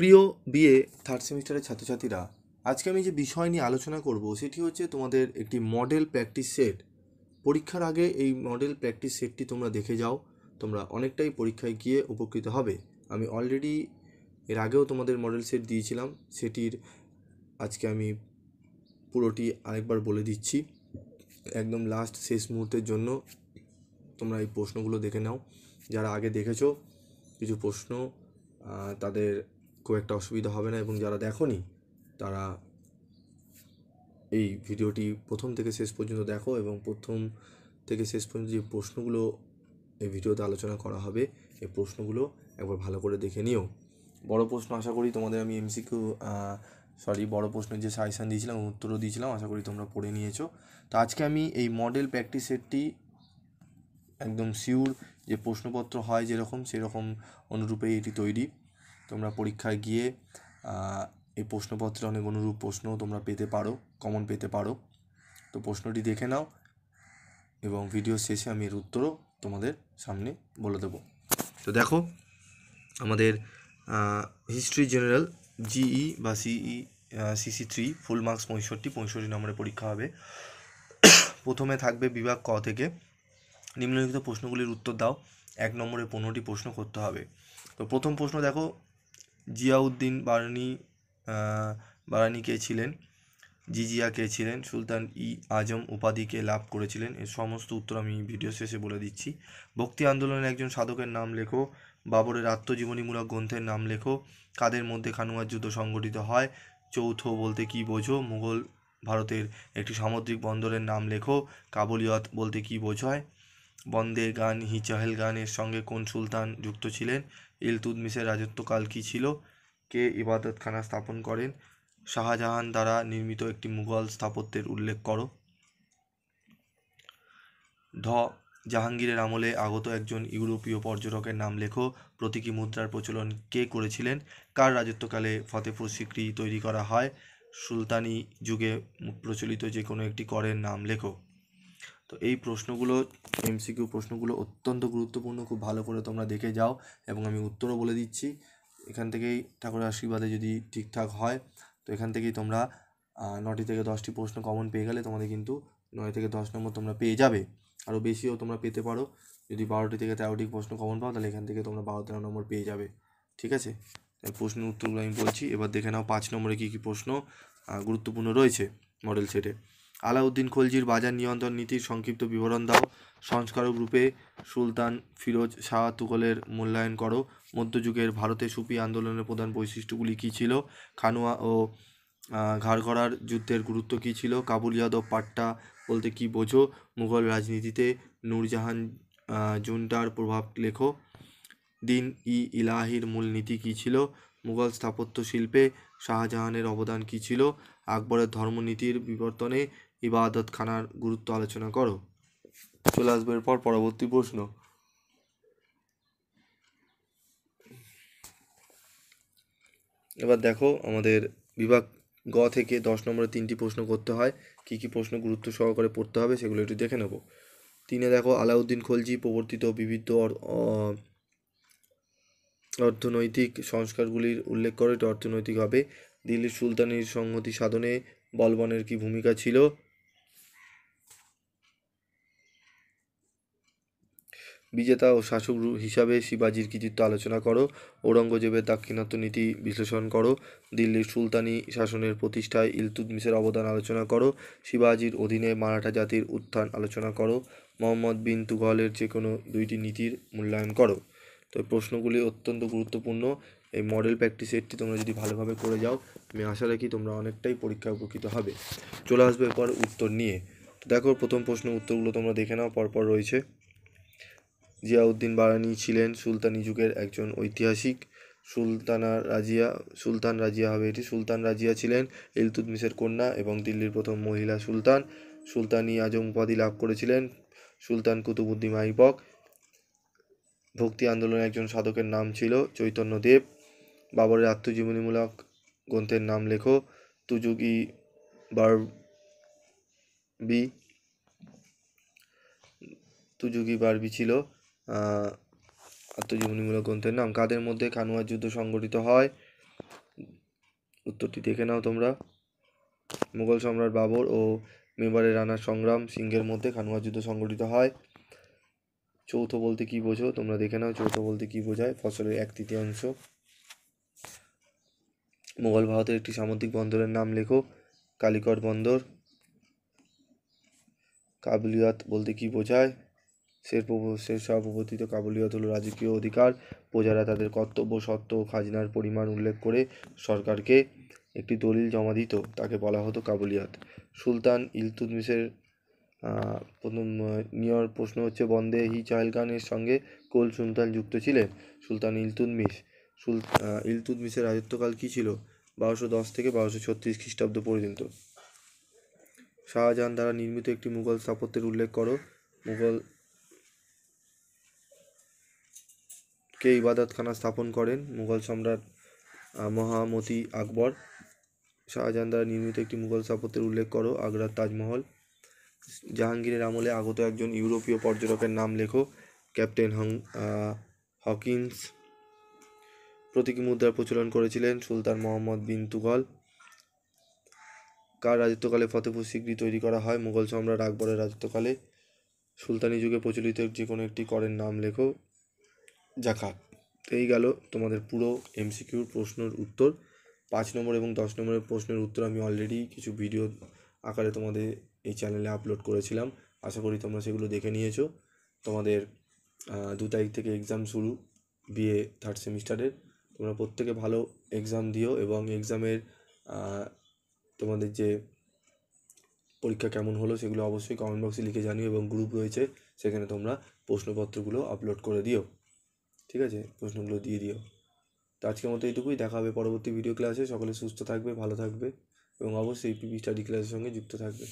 প্রিয় BA third সেমিস্টারের ছাত্রছাত্রীরা আজকে আমি যে বিষয় নিয়ে আলোচনা করব সেটি হচ্ছে তোমাদের একটি মডেল প্র্যাকটিস সেট পরীক্ষার আগে এই মডেল প্র্যাকটিস সেটটি তোমরা দেখে যাও তোমরা অনেকটাই পরীক্ষায় গিয়ে উপকৃত হবে আমি অলরেডি এর আগেও তোমাদের মডেল সেট দিয়েছিলাম সেটির আজকে আমি পুরোটি আরেকবার বলে দিচ্ছি একদম লাস্ট শেষ মুহূর্তের জন্য তোমরা এই প্রশ্নগুলো দেখে নাও যারা আগে দেখেছো কিছু প্রশ্ন তাদের খুব একটা অসুবিধা হবে না এবং যারা দেখনি তারা এই ভিডিওটি প্রথম থেকে শেষ পর্যন্ত দেখো এবং প্রথম থেকে শেষ পর্যন্ত যে প্রশ্নগুলো এই ভিডিওতে আলোচনা করা হবে এই প্রশ্নগুলো একবার ভালো করে দেখে নিও বড় প্রশ্ন আশা করি তোমাদের আমি এমসিকিউ সরি বড় প্রশ্নের যে সাজেশান দিয়েছিলাম উত্তরও দিয়েছিলাম আশা করি তোমরা পড়ে নিয়েছো তো আজকে আমি এই মডেল প্র্যাকটিস সেটটি একদম শিওর যে প্রশ্নপত্র হয় যেরকম সেরকম অনুরূপে এটি তৈরি তোমরা পরীক্ষায় গিয়ে এই প্রশ্নপত্রে অনেক অনুরূপ প্রশ্ন তোমরা পেতে পারো কমন পেতে পারো তো প্রশ্নটি দেখে নাও এবং ভিডিও শেষে আমি এর উত্তরও তোমাদের সামনে বলে দেবো তো দেখো আমাদের হিস্ট্রি জেনারেল জিই বা সিই সিসি থ্রি ফুল মার্কস পঁয়ষট্টি পঁয়ষট্টি নম্বরের পরীক্ষা হবে প্রথমে থাকবে বিভাগ ক থেকে নিম্নলিখিত প্রশ্নগুলির উত্তর দাও এক নম্বরে পনেরোটি প্রশ্ন করতে হবে তো প্রথম প্রশ্ন দেখো জিয়াউদ্দিন বারানি বারানি কে ছিলেন জিজিয়া কে ছিলেন সুলতান ই আজম উপাধিকে লাভ করেছিলেন এর সমস্ত উত্তর আমি ভিডিও শেষে বলে দিচ্ছি ভক্তি আন্দোলনের একজন সাধকের নাম লেখো বাবরের আত্মজীবনীমূলক গ্রন্থের নাম লেখো কাদের মধ্যে খানুয়ার যুদ্ধ সংগঠিত হয় চৌথ বলতে কি বোঝো মুঘল ভারতের একটি সামুদ্রিক বন্দরের নাম লেখো কাবুলিয়ত বলতে কি বোঝায় বন্দে গান হি গানের সঙ্গে কোন সুলতান যুক্ত ছিলেন ইলতুৎমিশের রাজত্বকাল কী ছিল কে ইবাদতখানা স্থাপন করেন শাহজাহান দ্বারা নির্মিত একটি মুঘল স্থাপত্যের উল্লেখ করো ধ জাহাঙ্গীরের আমলে আগত একজন ইউরোপীয় পর্যটকের নাম লেখো প্রতীকী মুদ্রার প্রচলন কে করেছিলেন কার রাজত্বকালে ফতেপুর সিক্রি তৈরি করা হয় সুলতানি যুগে প্রচলিত যে কোনো একটি করের নাম লেখো তো এই প্রশ্নগুলো এমসিকিউ প্রশ্নগুলো অত্যন্ত গুরুত্বপূর্ণ খুব ভালো করে তোমরা দেখে যাও এবং আমি উত্তরও বলে দিচ্ছি এখান থেকেই ঠাকুরের আশীর্বাদে যদি ঠিকঠাক হয় তো এখান থেকেই তোমরা নটি থেকে দশটি প্রশ্ন কমন পেয়ে গেলে তোমাদের কিন্তু নয় থেকে দশ নম্বর তোমরা পেয়ে যাবে আরও বেশিও তোমরা পেতে পারো যদি বারোটি থেকে তেরোটি প্রশ্ন কমন পাও তাহলে এখান থেকে তোমরা বারো তেরো নম্বর পেয়ে যাবে ঠিক আছে প্রশ্নের উত্তরগুলো আমি বলছি এবার দেখে নাও পাঁচ নম্বরে কী কী প্রশ্ন গুরুত্বপূর্ণ রয়েছে মডেল সেটে আলাউদ্দিন খলজির বাজার নিয়ন্ত্রণ নীতির সংক্ষিপ্ত বিবরণ দাও সংস্কারক রূপে সুলতান ফিরোজ শাহ তুগলের মূল্যায়ন করো মধ্যযুগের ভারতে সুপি আন্দোলনের প্রধান বৈশিষ্ট্যগুলি কী ছিল খানুয়া ও ঘাড়ঘড়ার যুদ্ধের গুরুত্ব কী ছিল কাবুল যাদব পাট্টা বলতে কি বোঝো মুঘল রাজনীতিতে নূরজাহান জুন্টার প্রভাব লেখো দিন ই ইলাহির মূলনীতি কী ছিল মুঘল স্থাপত্য শিল্পে শাহজাহানের অবদান কী ছিল আকবরের ধর্মনীতির বিবর্তনে খানার গুরুত্ব আলোচনা করো চলে আসবে এরপর পরবর্তী প্রশ্ন এবার দেখো আমাদের বিভাগ গ থেকে দশ নম্বরে তিনটি প্রশ্ন করতে হয় কি কি প্রশ্ন গুরুত্ব সহকারে পড়তে হবে সেগুলো একটু দেখে নেব তিনে দেখো আলাউদ্দিন খলজি প্রবর্তিত বিবিধ অর্থনৈতিক সংস্কারগুলির উল্লেখ করে এটি অর্থনৈতিক হবে দিল্লির সুলতানির সংহতি সাধনে বলবনের কি ভূমিকা ছিল বিজেতা ও শাসক হিসাবে শিবাজির কৃতিত্ব আলোচনা করো ঔরঙ্গজেবের দাক্ষিণাত্য নীতি বিশ্লেষণ করো দিল্লির সুলতানি শাসনের প্রতিষ্ঠায় ইলতুতমিসের অবদান আলোচনা করো শিবাজির অধীনে মারাঠা জাতির উত্থান আলোচনা করো মোহাম্মদ বিন তুঘলের যে কোনো দুইটি নীতির মূল্যায়ন করো তো প্রশ্নগুলি অত্যন্ত গুরুত্বপূর্ণ এই মডেল প্র্যাকটিস সেটটি তোমরা যদি ভালোভাবে করে যাও আমি আশা রাখি তোমরা অনেকটাই পরীক্ষা উপকৃত হবে চলে আসবে এরপর উত্তর নিয়ে তো দেখো প্রথম প্রশ্ন উত্তরগুলো তোমরা দেখে নাও পরপর রয়েছে জিয়াউদ্দিন বারানি ছিলেন সুলতানি যুগের একজন ঐতিহাসিক সুলতানা রাজিয়া সুলতান রাজিয়া হবে এটি সুলতান রাজিয়া ছিলেন ইলতুদমিসের কন্যা এবং দিল্লির প্রথম মহিলা সুলতান সুলতানি আজম উপাধি লাভ করেছিলেন সুলতান কুতুবুদ্দিন আইবক ভক্তি আন্দোলনের একজন সাধকের নাম ছিল চৈতন্য দেব বাবরের আত্মজীবনীমূলক গ্রন্থের নাম লেখো তুযুগি বার বি তুজুগি বারবি ছিল আত্মজীবনীমূলক গ্রন্থের নাম কাদের মধ্যে খানুয়ার যুদ্ধ সংগঠিত হয় উত্তরটি দেখে নাও তোমরা মুঘল সম্রাট বাবর ও মেবারের রানার সংগ্রাম সিংহের মধ্যে খানুয়ার যুদ্ধ সংগঠিত হয় চৌথ বলতে কি বোঝো তোমরা দেখে নাও চৌথ বলতে কি বোঝায় ফসলের এক তৃতীয়াংশ মোগল ভারতের একটি সামুদ্রিক বন্দরের নাম লেখো কালিকট বন্দর কাবুলিয়াত বলতে কি বোঝায় শের শের শাহ প্রবর্তিত কাবুলিয়াত হলো রাজকীয় অধিকার প্রজারা তাদের কর্তব্য সত্ত্ব খাজনার পরিমাণ উল্লেখ করে সরকারকে একটি দলিল জমা দিত তাকে বলা হতো কাবুলিয়াত সুলতান ইলতুতমিশের প্রথম নিয়র প্রশ্ন হচ্ছে বন্দে হি চাহেল খানের সঙ্গে কোল সুলতান যুক্ত ছিলেন সুলতান ইলতুতমিশ সুল ইলতুতমিশের রাজত্বকাল কী ছিল বারোশো দশ থেকে বারোশো ছত্রিশ খ্রিস্টাব্দ পর্যন্ত শাহজাহান দ্বারা নির্মিত একটি মুঘল স্থাপত্যের উল্লেখ করো মুঘল কে ইবাদতখানা স্থাপন করেন মুঘল সম্রাট মহামতি আকবর শাহজাহান দ্বারা নির্মিত একটি মুঘল স্থাপত্যের উল্লেখ করো আগ্রার তাজমহল জাহাঙ্গীরের আমলে আগত একজন ইউরোপীয় পর্যটকের নাম লেখো ক্যাপ্টেন হং হকিন্স প্রতীকী মুদ্রার প্রচলন করেছিলেন সুলতান মোহাম্মদ বিন তুগল কার রাজত্বকালে ফতেপুর সিকরি তৈরি করা হয় মুঘল সম্রাট আকবরের রাজত্বকালে সুলতানি যুগে প্রচলিত যে কোনো একটি করের নাম লেখো জাকাত এই গেল তোমাদের পুরো এমসিকিউর প্রশ্নের উত্তর পাঁচ নম্বর এবং দশ নম্বরের প্রশ্নের উত্তর আমি অলরেডি কিছু ভিডিও আকারে তোমাদের এই চ্যানেলে আপলোড করেছিলাম আশা করি তোমরা সেগুলো দেখে নিয়েছো তোমাদের দু তারিখ থেকে এক্সাম শুরু বিএ থার্ড সেমিস্টারের তোমরা প্রত্যেকে ভালো এক্সাম দিও এবং এক্সামের তোমাদের যে পরীক্ষা কেমন হলো সেগুলো অবশ্যই কমেন্ট বক্সে লিখে জানিও এবং গ্রুপ রয়েছে সেখানে তোমরা প্রশ্নপত্রগুলো আপলোড করে দিও ঠিক আছে প্রশ্নগুলো দিয়ে দিও তো আজকের মতো এইটুকুই দেখা হবে পরবর্তী ভিডিও ক্লাসে সকলে সুস্থ থাকবে ভালো থাকবে এবং অবশ্যই পিপি স্টাডি ক্লাসের সঙ্গে যুক্ত থাকবে